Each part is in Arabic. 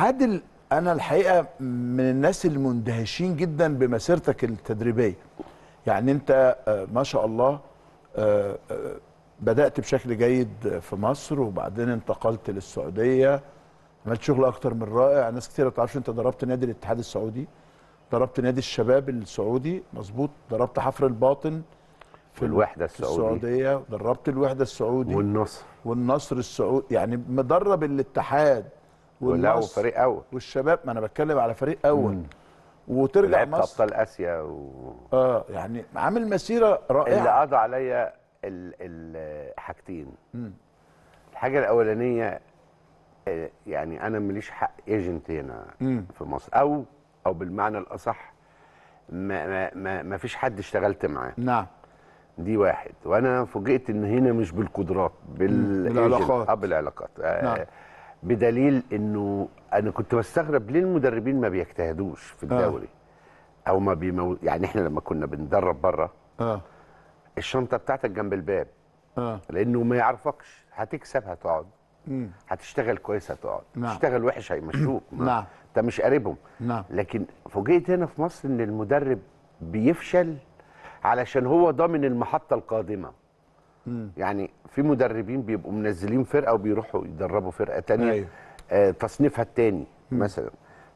عادل انا الحقيقه من الناس المندهشين جدا بمسيرتك التدريبيه يعني انت آه، ما شاء الله آه، آه، بدات بشكل جيد في مصر وبعدين انتقلت للسعوديه عملت شغل اكتر من رائع ناس كتير ما تعرفش انت ضربت نادي الاتحاد السعودي ضربت نادي الشباب السعودي مظبوط ضربت حفر الباطن في الوحده السعوديه السعوديه ضربت الوحده السعودي والنصر والنصر السعودي يعني مدرب الاتحاد ولا فريق اول والشباب ما انا بتكلم على فريق اول مم. وترجع مصر ابطال اسيا و... اه يعني عامل مسيره رائعه اللي قضى عليا الحاجتين الحاجه الاولانيه آه، يعني انا ماليش حق ايجنت هنا في مصر او او بالمعنى الاصح ما ما ما, فيش حد اشتغلت معاه نعم دي واحد وانا فوجئت ان هنا مش بالقدرات آه، بالعلاقات اه بالعلاقات نعم. بدليل انه انا كنت بستغرب ليه المدربين ما بيجتهدوش في آه. الدوري آه. او ما بيمو... يعني احنا لما كنا بندرب بره آه. الشنطه بتاعتك جنب الباب آه. لانه ما يعرفكش هتكسب هتقعد مم. هتشتغل كويس هتقعد نعم. تشتغل وحش هيمشوك نعم انت مش قريبهم نعم لكن فوجئت هنا في مصر ان المدرب بيفشل علشان هو ضامن المحطه القادمه يعني في مدربين بيبقوا منزلين فرقه وبيروحوا يدربوا فرقه ثانيه أيوه. آه تصنيفها الثاني مثلا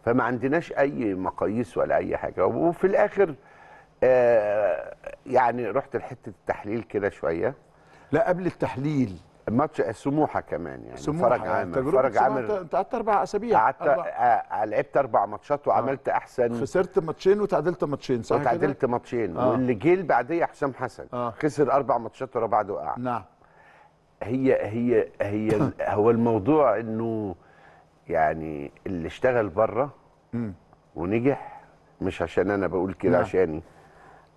فما عندناش اي مقاييس ولا اي حاجه وفي الاخر آه يعني رحت لحته التحليل كده شويه لا قبل التحليل ماتش سموحه كمان يعني سموحة فرج يعني تجربة فرج عامل انت قعدت اربع اسابيع قعدت آه، آه، لعبت اربع ماتشات آه. وعملت آه. احسن خسرت ماتشين وتعادلت ماتشين صح كده؟ وتعادلت ماتشين آه. واللي جه بعديه حسام حسن آه. خسر اربع ماتشات ورا بعض وقع نعم هي هي هي هو الموضوع انه يعني اللي اشتغل بره ونجح مش عشان انا بقول كده نعم. عشاني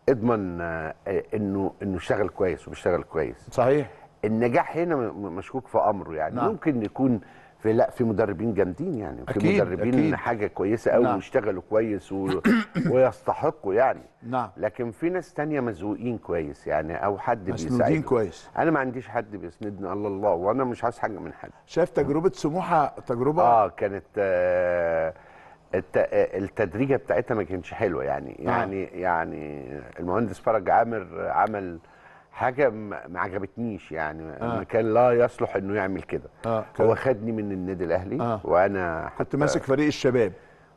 اضمن انه انه اشتغل كويس وبيشتغل كويس صحيح النجاح هنا مشكوك في امره يعني نعم. ممكن يكون في لا في مدربين جامدين يعني أكيد في مدربين أكيد. حاجه كويسه قوي نعم. كويس و... ويستحقوا يعني نعم لكن في ناس تانية مزوقين كويس يعني او حد بيساعدهم كويس انا ما عنديش حد بيسندني الا الله وانا مش عايز حاجه من حد شايف تجربه سموحه تجربه اه كانت آه, آه، التدريجه بتاعتها ما كانتش حلوه يعني نعم. يعني يعني المهندس فرج عامر عمل حاجه ما عجبتنيش يعني آه. كان لا يصلح انه يعمل كده آه. هو خدني من النادي الاهلي آه. وانا كنت ماسك فريق الشباب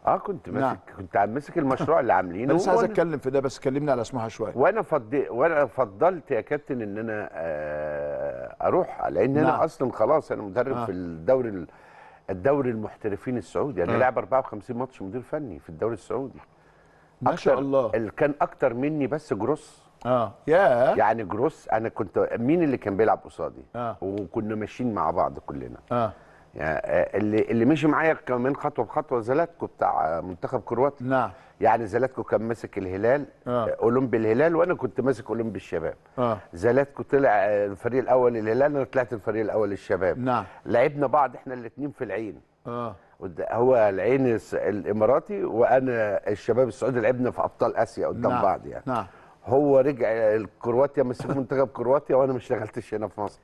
اه كنت ماسك نعم. كنت ماسك المشروع اللي عاملينه بس عايز اتكلم في ده بس كلمني على اسمها شويه وانا فض... وانا فضلت يا كابتن ان انا آه اروح لان نعم. انا اصلا خلاص انا مدرب آه. في الدوري ال... الدوري المحترفين السعودي انا يعني آه. لاعب 54 ماتش مدير فني في الدوري السعودي ما شاء الله كان اكتر مني بس جروس اه يا يعني جروس انا كنت مين اللي كان بيلعب قصادي آه. وكنا ماشيين مع بعض كلنا اه يعني اللي اللي مشي معايا كمان خطوه بخطوه زلاتكو بتاع منتخب كرواتيا نعم يعني زلاتكو كان ماسك الهلال آه. آه، اولمبي الهلال وانا كنت ماسك اولمبي الشباب آه. زلاتكو طلع آه، الفريق الاول الهلال انا طلعت الفريق الاول الشباب نعم لعبنا بعض احنا الاثنين في العين اه هو العين الاماراتي وانا الشباب السعودي لعبنا في ابطال اسيا قدام نعم. بعض يعني نعم هو رجع كرواتيا مسك منتخب كرواتيا وانا ما اشتغلتش هنا في مصر